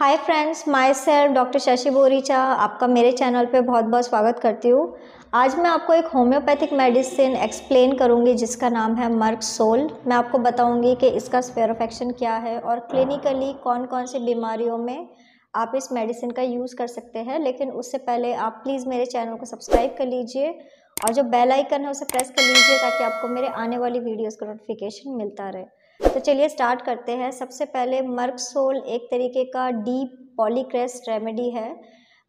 hi friends my self doctor Shashi Boricha आपका मेरे channel पे बहुत बहुत स्वागत करती हूँ आज मैं आपको एक होम्योपैथिक मेडिसिन एक्सप्लेन करूँगी जिसका नाम है मर्क सोल मैं आपको बताऊँगी कि इसका स्पेयर ऑफ एक्शन क्या है और क्लिनिकली कौन कौन सी बीमारियों में आप इस मेडिसिन का यूज़ कर सकते हैं लेकिन उससे पहले आप प्लीज़ मेरे चैनल को सब्सक्राइब कर लीजिए और जो बेल आइकन है उसे प्रेस कर लीजिए ताकि आपको मेरे आने वाली वीडियोज़ का नोटिफिकेशन मिलता रहे तो चलिए स्टार्ट करते हैं सबसे पहले मर्कसोल एक तरीके का डीप पॉलीक्रेस्ट रेमेडी है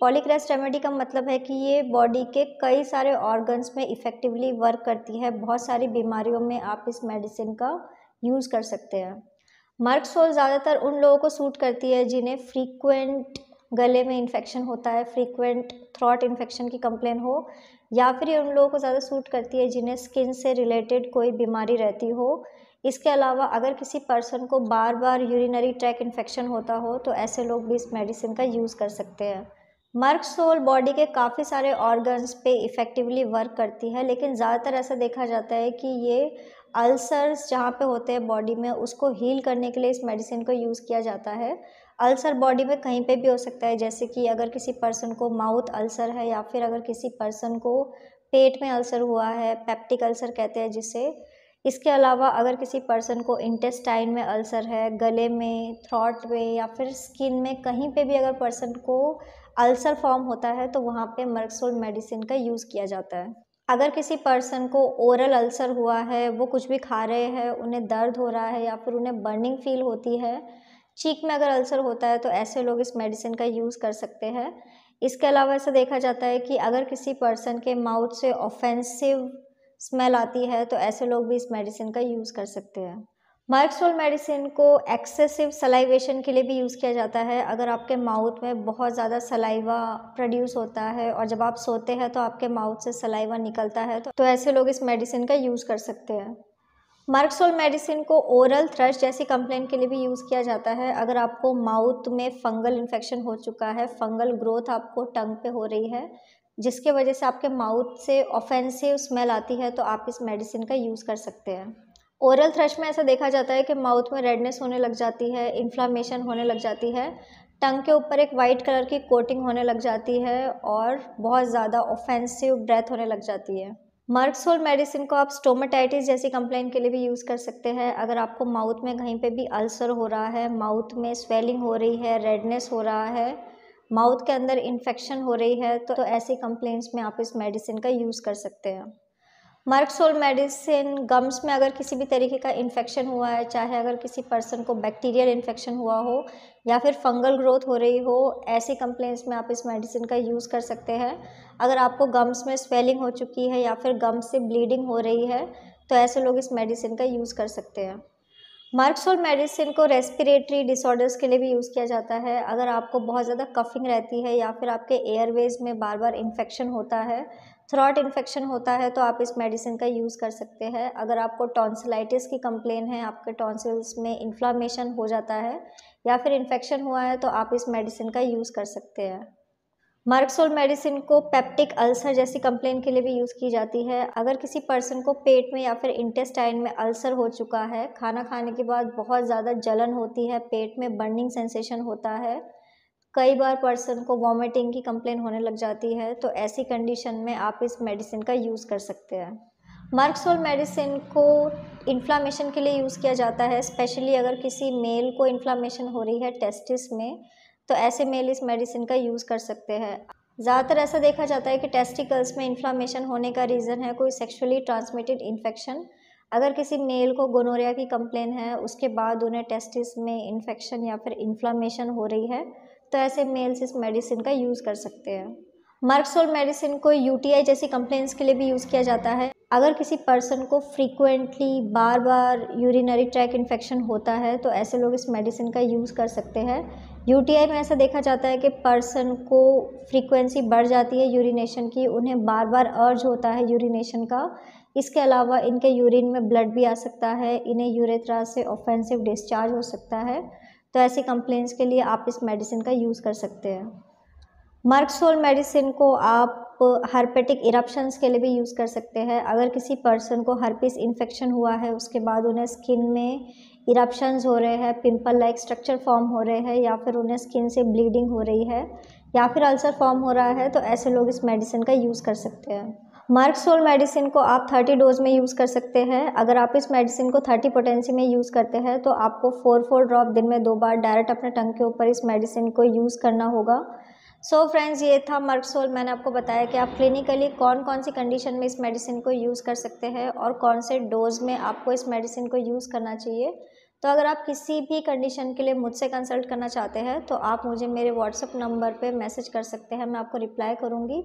पॉलीक्रेस्ट रेमेडी का मतलब है कि ये बॉडी के कई सारे ऑर्गन्स में इफ़ेक्टिवली वर्क करती है बहुत सारी बीमारियों में आप इस मेडिसिन का यूज़ कर सकते हैं मर्कसोल ज़्यादातर उन लोगों को सूट करती है जिन्हें फ्रीक्वेंट गले में इन्फेक्शन होता है फ्रीक्वेंट थ्रॉट इन्फेक्शन की कंप्लेन हो या फिर ये उन लोगों को ज़्यादा सूट करती है जिन्हें स्किन से रिलेटेड कोई बीमारी रहती हो इसके अलावा अगर किसी पर्सन को बार बार यूरिनरी ट्रैक इन्फेक्शन होता हो तो ऐसे लोग भी इस मेडिसिन का यूज़ कर सकते हैं मर्क सोल बॉडी के काफ़ी सारे ऑर्गन्स पे इफ़ेक्टिवली वर्क करती है लेकिन ज़्यादातर ऐसा देखा जाता है कि ये अल्सर्स जहाँ पे होते हैं बॉडी में उसको हील करने के लिए इस मेडिसिन को यूज़ किया जाता है अल्सर बॉडी में कहीं पे भी हो सकता है जैसे कि अगर किसी पर्सन को माउथ अल्सर है या फिर अगर किसी पर्सन को पेट में अल्सर हुआ है पेप्टिक अल्सर कहते हैं जिसे इसके अलावा अगर किसी पर्सन को इंटेस्टाइन में अल्सर है गले में थ्रॉट में या फिर स्किन में कहीं पे भी अगर पर्सन को अल्सर फॉर्म होता है तो वहाँ पे मर्कसोल मेडिसिन का यूज़ किया जाता है अगर किसी पर्सन को ओरल अल्सर हुआ है वो कुछ भी खा रहे हैं उन्हें दर्द हो रहा है या फिर उन्हें बर्निंग फील होती है चीक में अगर अल्सर होता है तो ऐसे लोग इस मेडिसिन का यूज़ कर सकते हैं इसके अलावा ऐसा देखा जाता है कि अगर किसी पर्सन के माउथ से ऑफेंसिव स्मेल आती है तो ऐसे लोग भी इस मेडिसिन का यूज़ कर सकते हैं मार्क्सोल मेडिसिन को एक्सेसिव सलाइवेशन के लिए भी यूज़ किया जाता है अगर आपके माउथ में बहुत ज़्यादा सलाइवा प्रोड्यूस होता है और जब आप सोते हैं तो आपके माउथ से सलाइवा निकलता है तो, तो ऐसे लोग इस मेडिसिन का यूज़ कर सकते हैं मार्क्सोल मेडिसिन को ओरल थ्रश जैसी कंप्लेंट के लिए भी यूज़ किया जाता है अगर आपको माउथ में फंगल इन्फेक्शन हो चुका है फंगल ग्रोथ आपको टंग पे हो रही है जिसके वजह से आपके माउथ से ऑफेंसिव स्मेल आती है तो आप इस मेडिसिन का यूज़ कर सकते हैं ओरल थ्रश में ऐसा देखा जाता है कि माउथ में रेडनेस होने लग जाती है इन्फ्लामेशन होने लग जाती है टंग के ऊपर एक वाइट कलर की कोटिंग होने लग जाती है और बहुत ज़्यादा ऑफेंसिव ब्रेथ होने लग जाती है मर्कसोल मेडिसिन को आप स्टोमाटाइटिस जैसी कंप्लेन के लिए भी यूज़ कर सकते हैं अगर आपको माउथ में कहीं पे भी अल्सर हो रहा है माउथ में स्वेलिंग हो रही है रेडनेस हो रहा है माउथ के अंदर इन्फेक्शन हो रही है तो, तो ऐसी कंप्लेंट्स में आप इस मेडिसिन का यूज़ कर सकते हैं मर्कसोल मेडिसिन गम्स में अगर किसी भी तरीके का इन्फेक्शन हुआ है चाहे अगर किसी पर्सन को बैक्टीरियल इन्फेक्शन हुआ हो या फिर फंगल ग्रोथ हो रही हो ऐसी कंप्लेंट्स में आप इस मेडिसिन का यूज़ कर सकते हैं अगर आपको गम्स में स्वेलिंग हो चुकी है या फिर गम्स से ब्लीडिंग हो रही है तो ऐसे लोग इस मेडिसिन का यूज़ कर सकते हैं मार्क्सोल मेडिसिन को रेस्पिरेटरी डिसऑर्डर्स के लिए भी यूज़ किया जाता है अगर आपको बहुत ज़्यादा कफिंग रहती है या फिर आपके एयरवेज में बार बार इन्फेक्शन होता है थ्रॉट इन्फेक्शन होता है तो आप इस मेडिसिन का यूज़ कर सकते हैं अगर आपको टॉन्सिलाइटिस की कंप्लेन है आपके टॉन्सिल्स में इन्फ्लामेशन हो जाता है या फिर इन्फेक्शन हुआ है तो आप इस मेडिसिन का यूज़ कर सकते हैं मार्क्सोल मेडिसिन को पेप्टिक अल्सर जैसी कंप्लेन के लिए भी यूज़ की जाती है अगर किसी पर्सन को पेट में या फिर इंटेस्टाइन में अल्सर हो चुका है खाना खाने के बाद बहुत ज़्यादा जलन होती है पेट में बर्निंग सेंसेशन होता है कई बार पर्सन को वॉमिटिंग की कंप्लेन होने लग जाती है तो ऐसी कंडीशन में आप इस मेडिसिन का यूज़ कर सकते हैं मार्क्सोल मेडिसिन को इन्फ्लामेशन के लिए यूज़ किया जाता है स्पेशली अगर किसी मेल को इन्फ्लामेशन हो रही है टेस्टिस में तो ऐसे मेल इस मेडिसिन का यूज़ कर सकते हैं ज़्यादातर ऐसा देखा जाता है कि टेस्टिकल्स में इन्फ्लामेशन होने का रीज़न है कोई सेक्सुअली ट्रांसमिटेड इन्फेक्शन अगर किसी मेल को गोनोरिया की कंप्लेन है उसके बाद उन्हें टेस्टिस में इन्फेक्शन या फिर इन्फ्लामेशन हो रही है तो ऐसे मेल्स इस मेडिसिन का यूज़ कर सकते हैं मर्कसोल मेडिसिन को यूटीआई जैसी कंप्लेंट्स के लिए भी यूज़ किया जाता है अगर किसी पर्सन को फ्रीक्वेंटली बार बार यूरिनरी ट्रैक इन्फेक्शन होता है तो ऐसे लोग इस मेडिसिन का यूज़ कर सकते हैं यूटीआई में ऐसा देखा जाता है कि पर्सन को फ्रीक्वेंसी बढ़ जाती है यूरिनेशन की उन्हें बार बार अर्ज होता है यूरिनेशन का इसके अलावा इनके यूरिन में ब्लड भी आ सकता है इन्हें यूरेथ्रा से ऑफेंसिव डिस्चार्ज हो सकता है तो ऐसी कंप्लेंट्स के लिए आप इस मेडिसिन का यूज़ कर सकते हैं मर्कसोल मेडिसिन को आप हर्पेटिक इरप्शंस के लिए भी यूज़ कर सकते हैं अगर किसी पर्सन को हर्पिस इन्फेक्शन हुआ है उसके बाद उन्हें स्किन में इरप्शन हो रहे हैं पिंपल लाइक स्ट्रक्चर फॉर्म हो रहे हैं या फिर उन्हें स्किन से ब्लीडिंग हो रही है या फिर अल्सर फॉर्म हो रहा है तो ऐसे लोग इस मेडिसिन का यूज़ कर सकते हैं मार्क्सोल मेडिसिन को आप 30 डोज में यूज़ कर सकते हैं अगर आप इस मेडिसिन को 30 पोटेंसी में यूज़ करते हैं तो आपको फोर फोर ड्रॉप दिन में दो बार डायरेक्ट अपने टंग के ऊपर इस मेडिसिन को यूज़ करना होगा सो so फ्रेंड्स ये था मर्कसोल मैंने आपको बताया कि आप क्लिनिकली कौन कौन सी कंडीशन में इस मेडिसिन को यूज़ कर सकते हैं और कौन से डोज में आपको इस मेडिसिन को यूज़ करना चाहिए तो अगर आप किसी भी कंडीशन के लिए मुझसे कंसल्ट करना चाहते हैं तो आप मुझे मेरे व्हाट्सअप नंबर पे मैसेज कर सकते हैं मैं आपको रिप्लाई करूँगी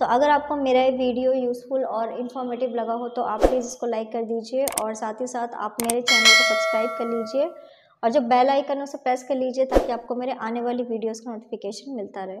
तो अगर आपको मेरा ये वीडियो यूज़फुल और इन्फॉर्मेटिव लगा हो तो आप प्लीज़ इसको लाइक कर दीजिए और साथ ही साथ आप मेरे चैनल को सब्सक्राइब कर लीजिए और जो बेल आइकन उसे प्रेस कर लीजिए ताकि आपको मेरे आने वाली वीडियोज़ का नोटिफिकेशन मिलता रहे